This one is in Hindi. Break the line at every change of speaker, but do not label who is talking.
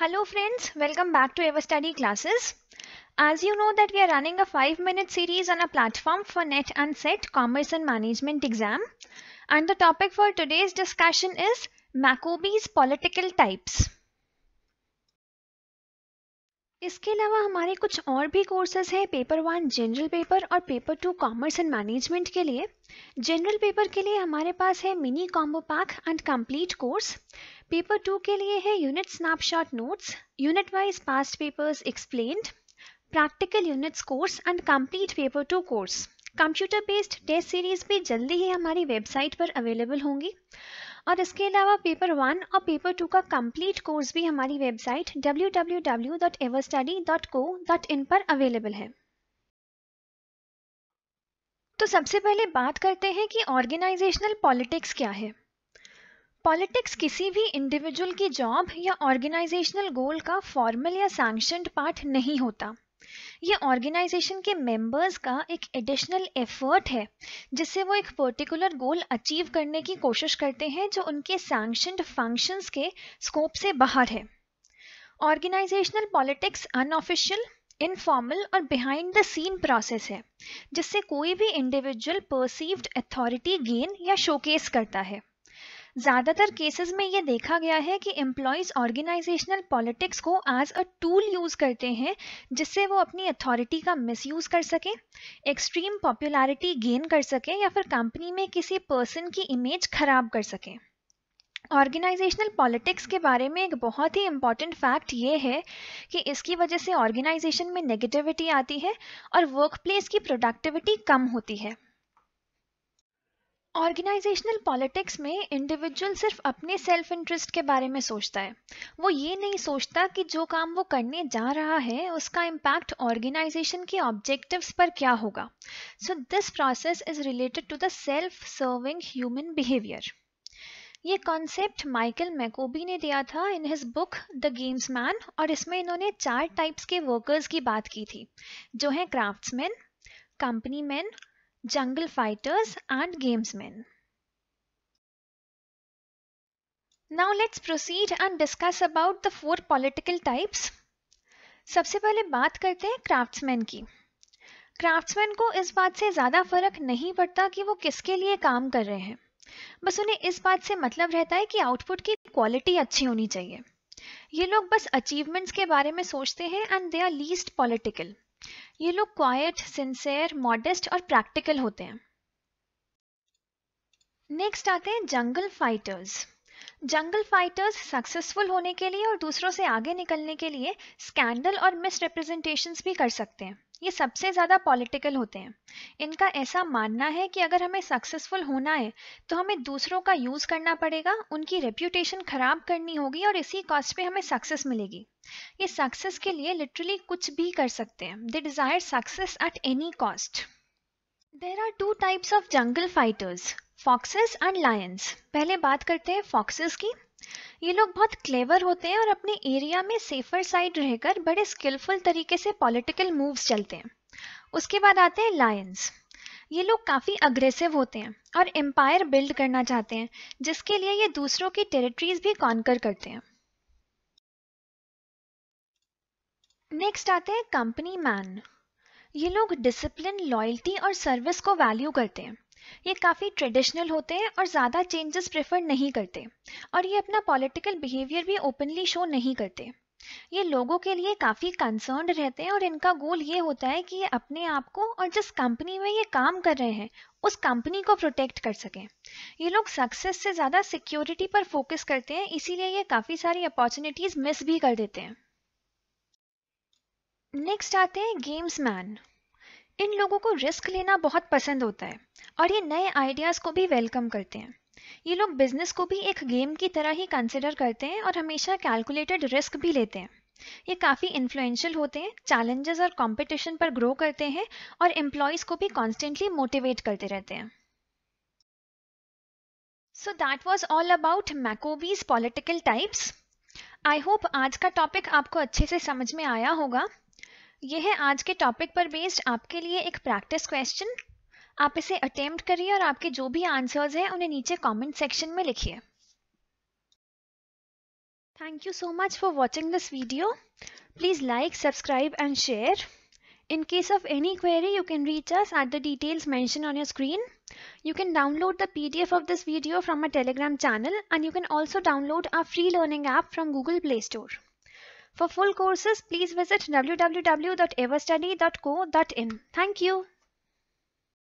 Hello friends, welcome back to EverStudy classes. As you know that we are running a 5 minute series on a platform for NET and SET Commerce and Management exam and the topic for today's discussion is Macobi's political types. इसके अलावा हमारे कुछ और भी कोर्सेज हैं पेपर वन जनरल पेपर और paper two commerce and management के लिए जनरल पेपर के लिए हमारे पास है mini combo pack and complete course paper two के लिए है unit snapshot notes unit wise past papers explained practical units course and complete paper two course computer based test series भी जल्दी ही हमारी वेबसाइट पर अवेलेबल होंगी और इसके अलावा पेपर वन और पेपर टू का कंप्लीट कोर्स भी हमारी वेबसाइट www.everstudy.co.in पर अवेलेबल है तो सबसे पहले बात करते हैं कि ऑर्गेनाइजेशनल पॉलिटिक्स क्या है पॉलिटिक्स किसी भी इंडिविजुअल की जॉब या ऑर्गेनाइजेशनल गोल का फॉर्मल या सैंक्शनड पार्ट नहीं होता ये ऑर्गेनाइजेशन के मेंबर्स का एक एडिशनल एफर्ट है जिससे वो एक पर्टिकुलर गोल अचीव करने की कोशिश करते हैं जो उनके सैंक्शनड फंक्शंस के स्कोप से बाहर है ऑर्गेनाइजेशनल पॉलिटिक्स अनऑफिशियल इनफॉर्मल और बिहाइंड द सीन प्रोसेस है जिससे कोई भी इंडिविजुअल परसीव्ड अथॉरिटी गेन या शोकेस करता है ज़्यादातर केसेस में ये देखा गया है कि एम्प्लॉयज़ ऑर्गेनाइजेशनल पॉलिटिक्स को एज अ टूल यूज़ करते हैं जिससे वो अपनी अथॉरिटी का मिसयूज़ कर सकें एक्सट्रीम पॉपुलैरिटी गेन कर सकें या फिर कंपनी में किसी पर्सन की इमेज खराब कर सकें ऑर्गेनाइजेशनल पॉलिटिक्स के बारे में एक बहुत ही इंपॉर्टेंट फैक्ट ये है कि इसकी वजह से ऑर्गेनाइजेशन में नेगेटिविटी आती है और वर्कप्लेस की प्रोडक्टिविटी कम होती है ऑर्गेनाइजेशनल पॉलिटिक्स में इंडिविजुअल सिर्फ अपने सेल्फ इंटरेस्ट के बारे में सोचता है वो ये नहीं सोचता कि जो काम वो करने जा रहा है उसका इम्पैक्ट ऑर्गेनाइजेशन के ऑब्जेक्टिव्स पर क्या होगा so this process is related to the self serving human behaviour ये कॉन्सेप्ट माइकल मैकोबी ने दिया था in his book the Gamesman और इसमें इन्होंने चार टाइप्स के वर्कर्स की बात की थी जो हैं craftsman company man jungle fighters and gamesmen. Now let's proceed and discuss about the four political types. सबसे पहले बात करते हैं क्राफ्ट्समैन की क्राफ्ट्समैन को इस बात से ज़्यादा फर्क नहीं पड़ता कि वो किसके लिए काम कर रहे हैं बस उन्हें इस बात से मतलब रहता है कि आउटपुट की क्वालिटी अच्छी होनी चाहिए ये लोग बस अचीवमेंट्स के बारे में सोचते हैं and they are least political ये लोग क्वाइट सिंसेयर मॉडेस्ट और प्रैक्टिकल होते हैं नेक्स्ट आते हैं jungle fighters jungle fighters successful होने के लिए और दूसरों से आगे निकलने के लिए स्कैंडल और मिसरिप्रेजेंटेशंस भी कर सकते हैं ये सबसे ज़्यादा पॉलिटिकल होते हैं इनका ऐसा मानना है कि अगर हमें सक्सेसफुल होना है तो हमें दूसरों का यूज़ करना पड़ेगा उनकी रेप्यूटेशन ख़राब करनी होगी और इसी कॉस्ट पे हमें सक्सेस मिलेगी ये सक्सेस के लिए लिटरली कुछ भी कर सकते हैं they desire success at any cost there are two types of jungle fighters foxes and lions पहले बात करते हैं फॉक्सेस की ये लोग बहुत क्लेवर होते हैं और अपने एरिया में सेफर साइड रहकर बड़े स्किलफुल तरीके से पॉलिटिकल मूव्स चलते हैं उसके बाद आते हैं लायंस ये लोग काफ़ी अग्रेसिव होते हैं और एम्पायर बिल्ड करना चाहते हैं जिसके लिए ये दूसरों की टेरिटरीज भी कॉन्कर करते हैं नेक्स्ट आते हैं कंपनी मैन ये लोग डिसिप्लिन लॉयल्टी और सर्विस को वैल्यू करते हैं ये काफ़ी ट्रेडिशनल होते हैं और ज़्यादा चेंजेस प्रेफर नहीं करते और ये अपना पॉलिटिकल बिहेवियर भी ओपनली शो नहीं करते ये लोगों के लिए काफ़ी कंसर्न रहते हैं और इनका गोल ये होता है कि ये अपने आप को और जिस कंपनी में ये काम कर रहे हैं उस कंपनी को प्रोटेक्ट कर सकें ये लोग सक्सेस से ज़्यादा सिक्योरिटी पर फोकस करते हैं इसीलिए ये काफ़ी सारी अपॉर्चुनिटीज़ मिस भी कर देते हैं नेक्स्ट आते हैं गेम्स मैन इन लोगों को रिस्क लेना बहुत पसंद होता है और ये नए आइडियाज़ को भी वेलकम करते हैं ये लोग बिजनेस को भी एक गेम की तरह ही कंसिडर करते हैं और हमेशा कैलकुलेटेड रिस्क भी लेते हैं ये काफ़ी इन्फ्लुएंशियल होते हैं चैलेंजेस और कंपटीशन पर ग्रो करते हैं और एम्प्लॉयज़ को भी कॉन्स्टेंटली मोटिवेट करते रहते हैं so that was all about Maccoby's political types I hope आज का टॉपिक आपको अच्छे से समझ में आया होगा ये है आज के टॉपिक पर बेस्ड आपके लिए एक प्रैक्टिस क्वेश्चन आप इसे अटेम्प्ट करिए और आपके जो भी आंसर्स हैं उन्हें नीचे कमेंट सेक्शन में लिखिए thank you so much for watching this video please like subscribe and share in case of any query you can reach us at the details mention on your screen you can download the PDF of this video from a Telegram channel and you can also download a free learning app from Google Play Store For full courses, please visit www.everstudy.co.in. Thank you.